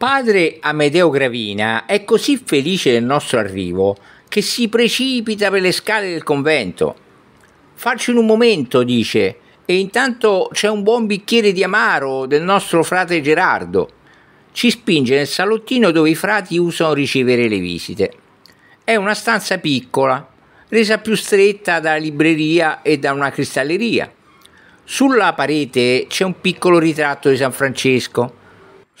Padre Amedeo Gravina è così felice del nostro arrivo che si precipita per le scale del convento. Faccio in un momento, dice, e intanto c'è un buon bicchiere di amaro del nostro frate Gerardo. Ci spinge nel salottino dove i frati usano ricevere le visite. È una stanza piccola, resa più stretta dalla libreria e da una cristalleria. Sulla parete c'è un piccolo ritratto di San Francesco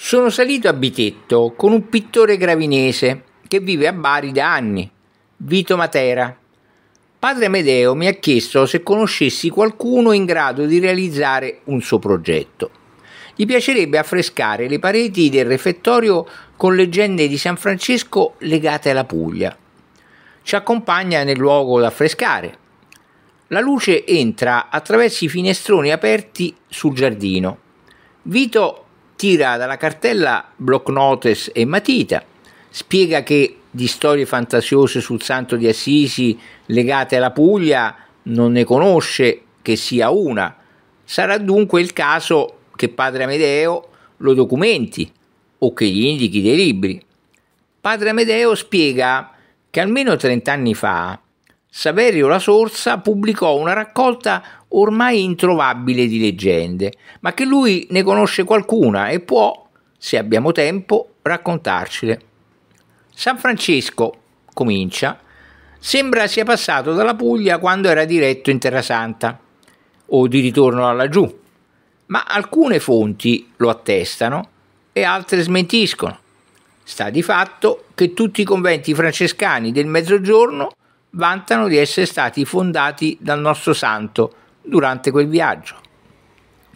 sono salito a Bitetto con un pittore gravinese che vive a Bari da anni, Vito Matera. Padre Amedeo mi ha chiesto se conoscessi qualcuno in grado di realizzare un suo progetto. Gli piacerebbe affrescare le pareti del refettorio con leggende di San Francesco legate alla Puglia. Ci accompagna nel luogo da affrescare. La luce entra attraverso i finestroni aperti sul giardino. Vito tira dalla cartella block notes e matita, spiega che di storie fantasiose sul santo di Assisi legate alla Puglia non ne conosce che sia una. Sarà dunque il caso che padre Amedeo lo documenti o che gli indichi dei libri. Padre Amedeo spiega che almeno 30 anni fa Saverio La Sorsa pubblicò una raccolta ormai introvabile di leggende, ma che lui ne conosce qualcuna e può, se abbiamo tempo, raccontarcele. San Francesco, comincia, sembra sia passato dalla Puglia quando era diretto in Terrasanta, o di ritorno laggiù, ma alcune fonti lo attestano e altre smentiscono. Sta di fatto che tutti i conventi francescani del Mezzogiorno vantano di essere stati fondati dal nostro santo durante quel viaggio.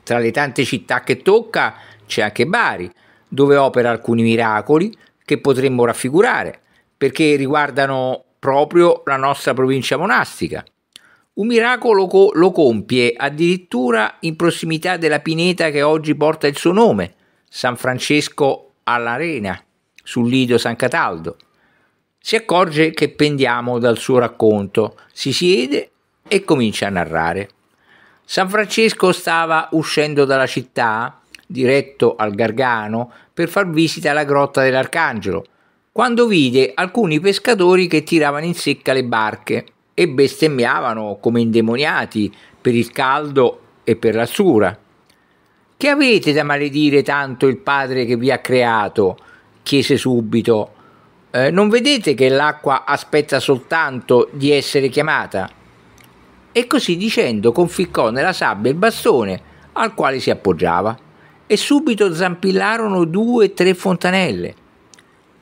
Tra le tante città che tocca c'è anche Bari, dove opera alcuni miracoli che potremmo raffigurare, perché riguardano proprio la nostra provincia monastica. Un miracolo co- lo compie addirittura in prossimità della pineta che oggi porta il suo nome, San Francesco all'Arena, sul lido San Cataldo. Si accorge che pendiamo dal suo racconto, si siede e comincia a narrare. San Francesco stava uscendo dalla città, diretto al Gargano, per far visita alla grotta dell'Arcangelo, quando vide alcuni pescatori che tiravano in secca le barche e bestemmiavano come indemoniati per il caldo e per la sura. Che avete da maledire tanto il Padre che vi ha creato? chiese subito eh, non vedete che l'acqua aspetta soltanto di essere chiamata? E così dicendo conficcò nella sabbia il bastone al quale si appoggiava e subito zampillarono due o tre fontanelle.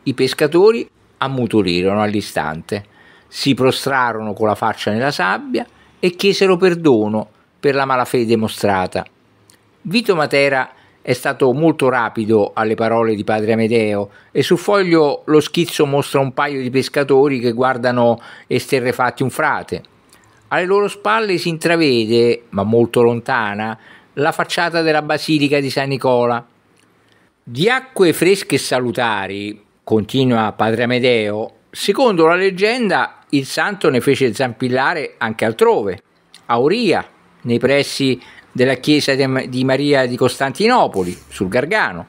I pescatori ammutolirono all'istante, si prostrarono con la faccia nella sabbia e chiesero perdono per la malafede mostrata. Vito Matera è stato molto rapido alle parole di padre Amedeo e sul foglio lo schizzo mostra un paio di pescatori che guardano esterrefatti un frate. Alle loro spalle si intravede, ma molto lontana, la facciata della basilica di San Nicola. Di acque fresche e salutari, continua padre Amedeo, secondo la leggenda il santo ne fece zampillare anche altrove, a Uria, nei pressi della chiesa di Maria di Costantinopoli, sul Gargano,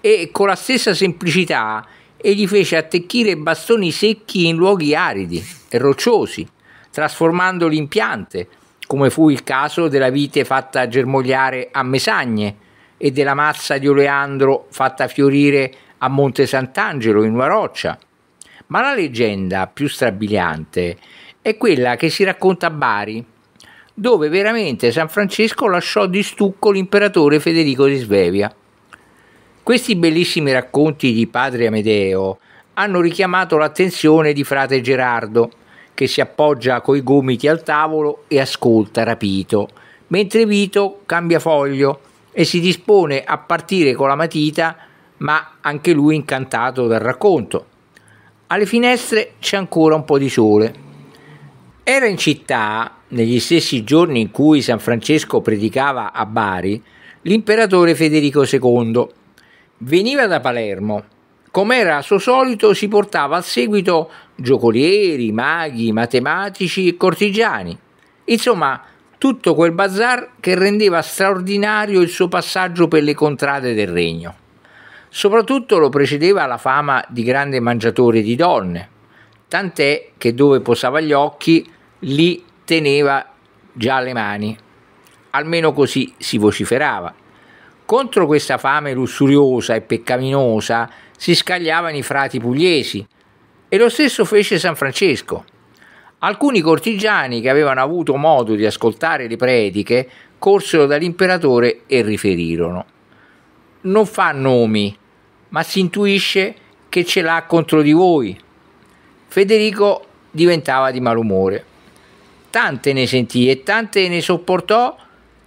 e con la stessa semplicità egli fece attecchire bastoni secchi in luoghi aridi e rocciosi, trasformandoli in piante, come fu il caso della vite fatta germogliare a Mesagne e della mazza di oleandro fatta fiorire a Monte Sant'Angelo in una roccia. Ma la leggenda più strabiliante è quella che si racconta a Bari, dove veramente San Francesco lasciò di stucco l'imperatore Federico di Svevia. Questi bellissimi racconti di padre Amedeo hanno richiamato l'attenzione di frate Gerardo, che si appoggia coi gomiti al tavolo e ascolta rapito, mentre Vito cambia foglio e si dispone a partire con la matita, ma anche lui incantato dal racconto. Alle finestre c'è ancora un po' di sole. Era in città negli stessi giorni in cui San Francesco predicava a Bari, l'imperatore Federico II. Veniva da Palermo. Come era a suo solito, si portava al seguito giocolieri, maghi, matematici e cortigiani. Insomma, tutto quel bazar che rendeva straordinario il suo passaggio per le contrade del regno. Soprattutto lo precedeva la fama di grande mangiatore di donne, tant'è che dove posava gli occhi lì teneva già le mani, almeno così si vociferava. Contro questa fame lussuriosa e peccaminosa si scagliavano i frati pugliesi e lo stesso fece San Francesco. Alcuni cortigiani che avevano avuto modo di ascoltare le prediche corsero dall'imperatore e riferirono. Non fa nomi, ma si intuisce che ce l'ha contro di voi. Federico diventava di malumore tante ne sentì e tante ne sopportò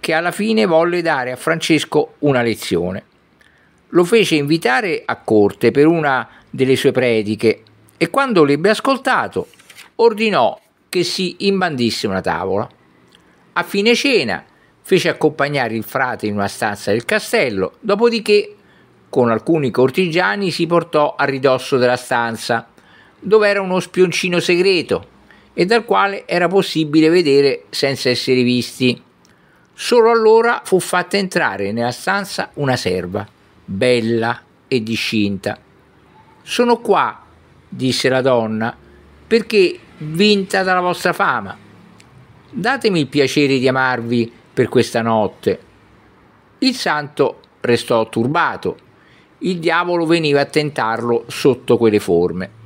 che alla fine volle dare a Francesco una lezione. Lo fece invitare a corte per una delle sue prediche e quando l'ebbe ascoltato ordinò che si imbandisse una tavola. A fine cena fece accompagnare il frate in una stanza del castello, dopodiché con alcuni cortigiani si portò a ridosso della stanza, dove era uno spioncino segreto e dal quale era possibile vedere senza essere visti. Solo allora fu fatta entrare nella stanza una serva, bella e discinta. Sono qua, disse la donna, perché vinta dalla vostra fama. Datemi il piacere di amarvi per questa notte. Il santo restò turbato. Il diavolo veniva a tentarlo sotto quelle forme.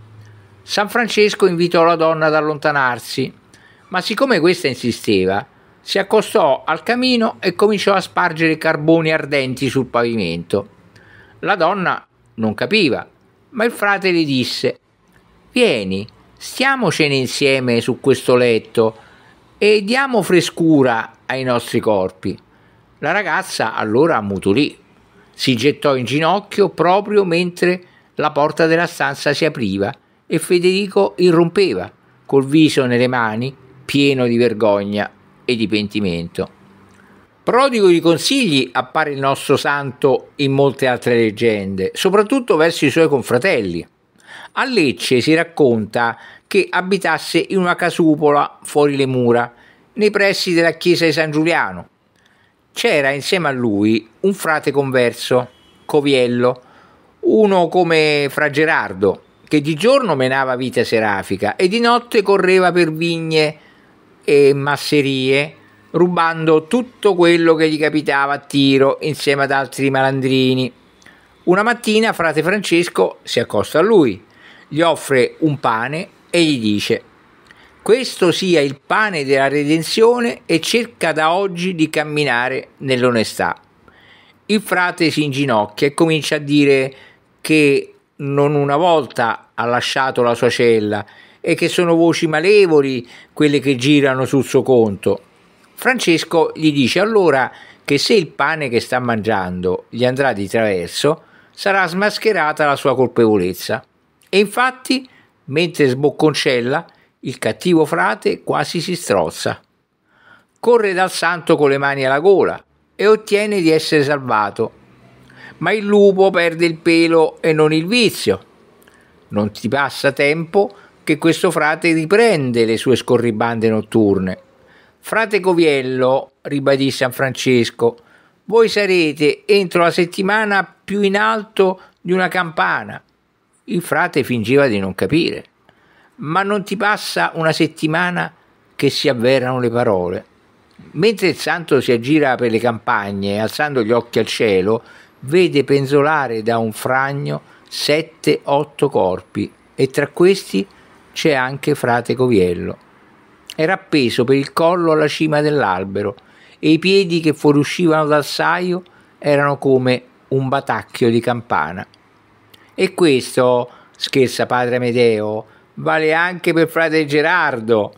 San Francesco invitò la donna ad allontanarsi, ma siccome questa insisteva, si accostò al camino e cominciò a spargere carboni ardenti sul pavimento. La donna non capiva, ma il frate le disse: Vieni, stiamocene insieme su questo letto e diamo frescura ai nostri corpi. La ragazza allora mutolì, si gettò in ginocchio proprio mentre la porta della stanza si apriva e Federico irrompeva, col viso nelle mani, pieno di vergogna e di pentimento. Prodigo di consigli appare il nostro santo in molte altre leggende, soprattutto verso i suoi confratelli. A Lecce si racconta che abitasse in una casupola fuori le mura, nei pressi della chiesa di San Giuliano. C'era insieme a lui un frate converso, Coviello, uno come Fra Gerardo, che di giorno menava vita serafica e di notte correva per vigne e masserie rubando tutto quello che gli capitava a tiro insieme ad altri malandrini. Una mattina frate Francesco si accosta a lui, gli offre un pane e gli dice questo sia il pane della redenzione e cerca da oggi di camminare nell'onestà. Il frate si inginocchia e comincia a dire che non una volta ha lasciato la sua cella e che sono voci malevoli quelle che girano sul suo conto. Francesco gli dice allora che se il pane che sta mangiando gli andrà di traverso, sarà smascherata la sua colpevolezza. E infatti, mentre sbocconcella, il cattivo frate quasi si strozza. Corre dal santo con le mani alla gola e ottiene di essere salvato ma il lupo perde il pelo e non il vizio. Non ti passa tempo che questo frate riprende le sue scorribande notturne. Frate Coviello, ribadì San Francesco, voi sarete entro la settimana più in alto di una campana. Il frate fingeva di non capire. Ma non ti passa una settimana che si avverano le parole. Mentre il santo si aggira per le campagne, alzando gli occhi al cielo, vede penzolare da un fragno 7-8 corpi e tra questi c'è anche frate Coviello. Era appeso per il collo alla cima dell'albero e i piedi che fuoriuscivano dal saio erano come un batacchio di campana. E questo, scherza padre Amedeo, vale anche per frate Gerardo,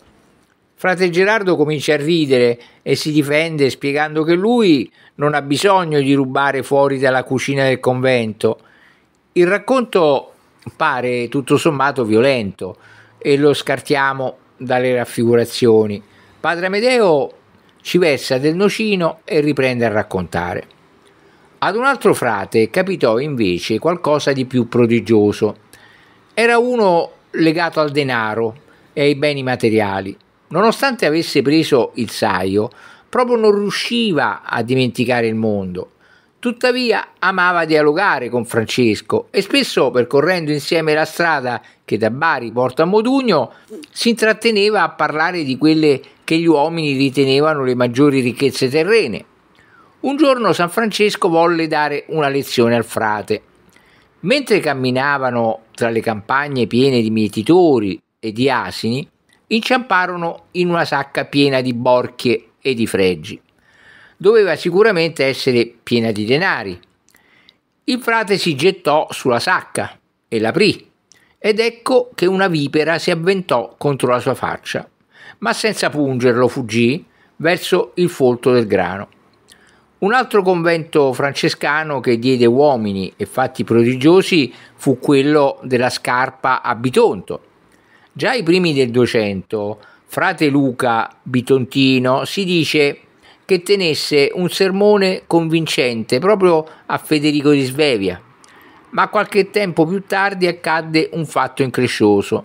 Frate Gerardo comincia a ridere e si difende spiegando che lui non ha bisogno di rubare fuori dalla cucina del convento. Il racconto pare tutto sommato violento e lo scartiamo dalle raffigurazioni. Padre Amedeo ci versa del nocino e riprende a raccontare. Ad un altro frate capitò invece qualcosa di più prodigioso. Era uno legato al denaro e ai beni materiali Nonostante avesse preso il saio, proprio non riusciva a dimenticare il mondo. Tuttavia amava dialogare con Francesco e spesso percorrendo insieme la strada che da Bari porta a Modugno si intratteneva a parlare di quelle che gli uomini ritenevano le maggiori ricchezze terrene. Un giorno San Francesco volle dare una lezione al frate. Mentre camminavano tra le campagne piene di mietitori e di asini, inciamparono in una sacca piena di borchie e di fregi. Doveva sicuramente essere piena di denari. Il frate si gettò sulla sacca e l'aprì, ed ecco che una vipera si avventò contro la sua faccia, ma senza pungerlo fuggì verso il folto del grano. Un altro convento francescano che diede uomini e fatti prodigiosi fu quello della scarpa a Bitonto, Già ai primi del 200, frate Luca Bitontino si dice che tenesse un sermone convincente proprio a Federico di Svevia, ma qualche tempo più tardi accadde un fatto increscioso.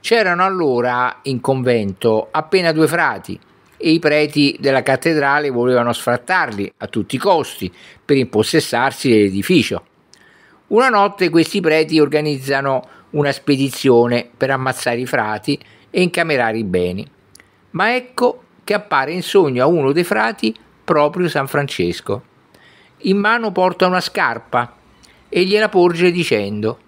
C'erano allora in convento appena due frati e i preti della cattedrale volevano sfrattarli a tutti i costi per impossessarsi dell'edificio. Una notte questi preti organizzano una spedizione per ammazzare i frati e incamerare i beni. Ma ecco che appare in sogno a uno dei frati proprio San Francesco. In mano porta una scarpa e gliela porge dicendo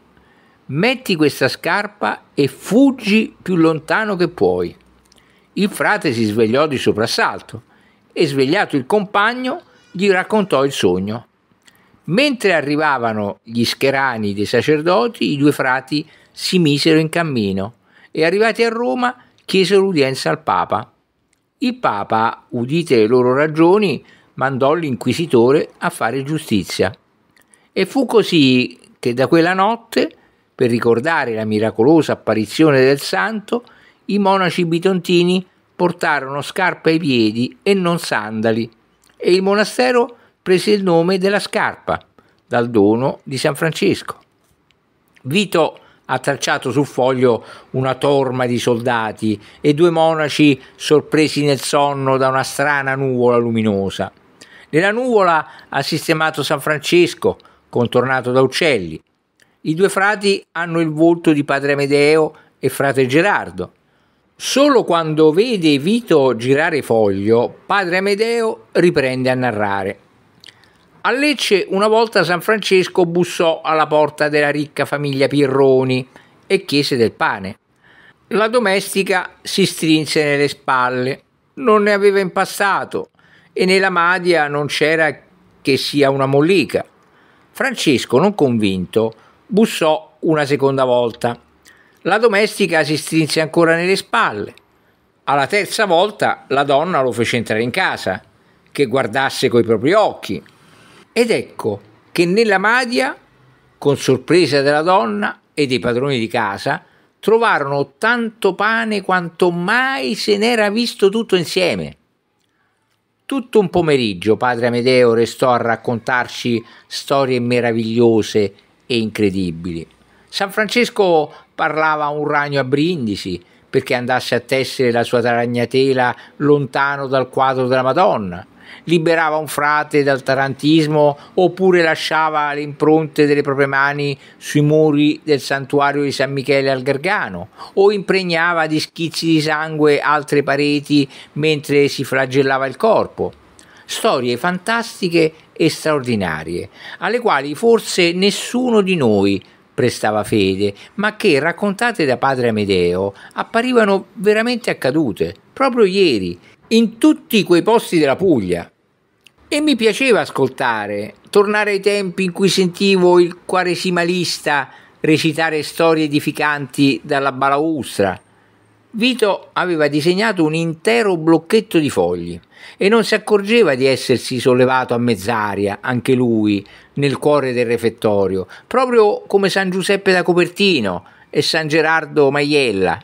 Metti questa scarpa e fuggi più lontano che puoi. Il frate si svegliò di soprassalto e svegliato il compagno gli raccontò il sogno. Mentre arrivavano gli scherani dei sacerdoti, i due frati si misero in cammino e arrivati a Roma chiesero udienza al Papa. Il Papa, udite le loro ragioni, mandò l'inquisitore a fare giustizia. E fu così che da quella notte, per ricordare la miracolosa apparizione del santo, i monaci bitontini portarono scarpe ai piedi e non sandali, e il monastero prese il nome della scarpa dal dono di San Francesco. Vito ha tracciato sul foglio una torma di soldati e due monaci sorpresi nel sonno da una strana nuvola luminosa. Nella nuvola ha sistemato San Francesco, contornato da uccelli. I due frati hanno il volto di padre Amedeo e frate Gerardo. Solo quando vede Vito girare foglio, padre Amedeo riprende a narrare. A Lecce una volta San Francesco bussò alla porta della ricca famiglia Pirroni e chiese del pane. La domestica si strinse nelle spalle, non ne aveva impastato e nella madia non c'era che sia una mollica. Francesco, non convinto, bussò una seconda volta. La domestica si strinse ancora nelle spalle. Alla terza volta la donna lo fece entrare in casa, che guardasse coi propri occhi ed ecco che nella Madia, con sorpresa della donna e dei padroni di casa, trovarono tanto pane quanto mai se n'era visto tutto insieme. Tutto un pomeriggio padre Amedeo restò a raccontarci storie meravigliose e incredibili. San Francesco parlava a un ragno a brindisi perché andasse a tessere la sua taragnatela lontano dal quadro della Madonna liberava un frate dal tarantismo oppure lasciava le impronte delle proprie mani sui muri del santuario di San Michele al Gargano o impregnava di schizzi di sangue altre pareti mentre si flagellava il corpo. Storie fantastiche e straordinarie, alle quali forse nessuno di noi prestava fede, ma che raccontate da padre Amedeo apparivano veramente accadute proprio ieri in tutti quei posti della Puglia. E mi piaceva ascoltare, tornare ai tempi in cui sentivo il quaresimalista recitare storie edificanti dalla balaustra. Vito aveva disegnato un intero blocchetto di fogli e non si accorgeva di essersi sollevato a mezz'aria, anche lui, nel cuore del refettorio, proprio come San Giuseppe da Copertino e San Gerardo Maiella.